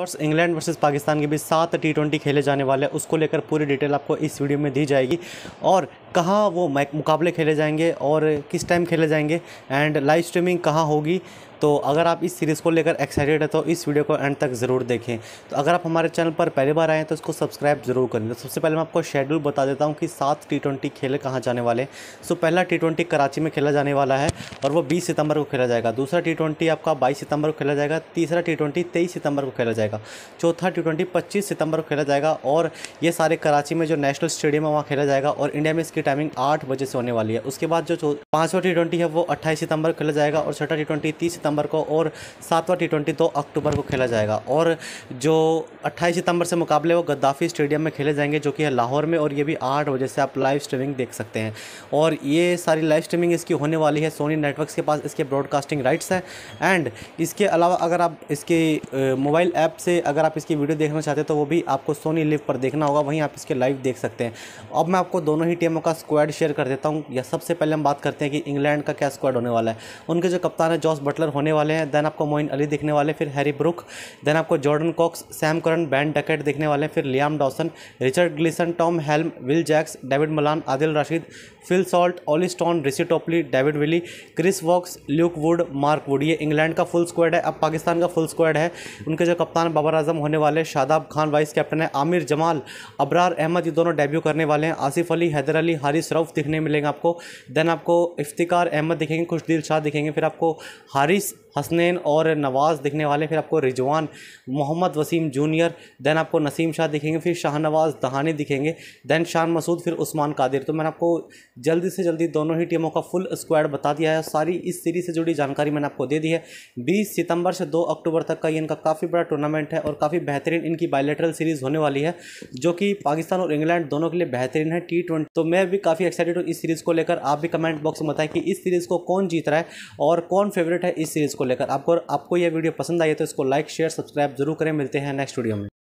और England versus Pakistan के बीच सात टी ट्वेंटी खेले जाने वाले हैं उसको लेकर पूरी डिटेल आपको इस वीडियो में दी जाएगी और कहाँ वो मुकाबले खेले जाएंगे और किस टाइम खेले जाएंगे एंड लाइव स्ट्रीमिंग कहाँ होगी तो अगर आप इस सीरीज़ को लेकर एक्साइटेड है तो इस वीडियो को एंड तक ज़रूर देखें तो अगर आप हमारे चैनल पर पहली बार आएँ तो इसको सब्सक्राइब जरूर करें तो सबसे पहले मैं आपको शेड्यूल बता देता हूँ कि सात टी ट्वेंटी खेले कहाँ जाने वाले सो पहला टी ट्वेंटी कराची में खेला जाने वाला है और वो बीस सितंबर को खेला जाएगा दूसरा टी ट्वेंटी आपका बाईस सितंबर को खेला जाएगा तीसरा टी ट्वेंटी तेईस सितंबर को खेला जाएगा चौथा टी ट्वेंटी पच्चीस सितंबर को खेला जाएगा और ये सारे कराची में जो नेशनल स्टेडियम है वहाँ खेला जाएगा और इंडिया में इसके जिसकी टाइमिंग आठ बजे से होने वाली है उसके बाद जो पांचवा टी ट्वेंटी है वो अट्ठाईस सितंबर खेला जाएगा और छठा टी ट्वेंटी तीस सितंबर को और सातवां टी ट्वेंटी दो अक्टूबर को खेला जाएगा और जो अट्ठाईस सितंबर से मुकाबले वो गद्दाफी स्टेडियम में खेले जाएंगे जो कि है लाहौर में और ये भी आठ बजे से आप लाइव स्ट्रीमिंग देख सकते हैं और ये सारी लाइव स्ट्रीमिंग इसकी होने वाली है सोनी नेटवर्क के पास इसके ब्रॉडकास्टिंग राइट्स हैं एंड इसके अलावा अगर आप इसके मोबाइल ऐप से अगर आप इसकी वीडियो देखना चाहते हो तो वो भी आपको सोनी लिव पर देखना होगा वहीं आप इसके लाइव देख सकते हैं अब मैं आपको दोनों ही टीमों का का स्क्वाड शेयर कर देता हूँ या सबसे पहले हम बात करते हैं कि इंग्लैंड का क्या स्क्वाड होने वाला है उनके जो कप्तान है जॉस बटलर होने वाले हैं देन आपको मोइन अली देखने वाले फिर हैरी ब्रुक देन आपको Jordan Cox Sam Curran Ben Duckett देखने वाले फिर Liam Dawson Richard Gleeson Tom Helm Will Jacks David Malan Adil Rashid Phil Salt Olly Stone Reece Topley David Willey Chris Woakes Luke Wood Mark Wood ये England का full squad है अब पाकिस्तान का full squad है उनके जो कप्तान बाबर आजम होने वाले शादाब खान वाइस कैप्टन है आमिर जमाल अबरार अहमद ये दोनों डेब्यू करने वाले हैं आसिफ अली हैदर अली हारिस रऊफ़ दिखने मिलेंगे आपको देन आपको इफ्तिकार अहमद दिखेंगे खुशदिल शाह दिखेंगे फिर आपको हारिस हसनैन और नवाज़ दिखने वाले फिर आपको रिजवान मोहम्मद वसीम जूनियर दैन आपको नसीम शाह दिखेंगे फिर शाहनवाज दहानी दिखेंगे दैन शान मसूद फिर उस्मान कादिर तो मैंने आपको जल्दी से जल्दी दोनों ही टीमों का फुल स्क्वाड बता दिया है सारी इस सीरीज से जुड़ी जानकारी मैंने आपको दे दी है बीस सितंबर से दो अक्टूबर तक का ये इनका काफ़ी बड़ा टूर्नामेंट है और काफ़ी बेहतरीन इनकी बायोलेटरल सीरीज़ होने वाली है जो कि पाकिस्तान और इंग्लैंड दोनों के लिए बेहतरीन है टी तो मैं भी काफ़ी एक्साइटेड हूँ इस सीरीज़ को लेकर आप भी कमेंट बॉक्स में बताएं कि इस सीरीज़ को कौन जीत रहा है और कौन फेवरेट है इस सीरीज़ को लेकर आपको आपको यह वीडियो पसंद आई तो इसको लाइक शेयर सब्सक्राइब जरूर करें मिलते हैं नेक्स्ट वीडियो में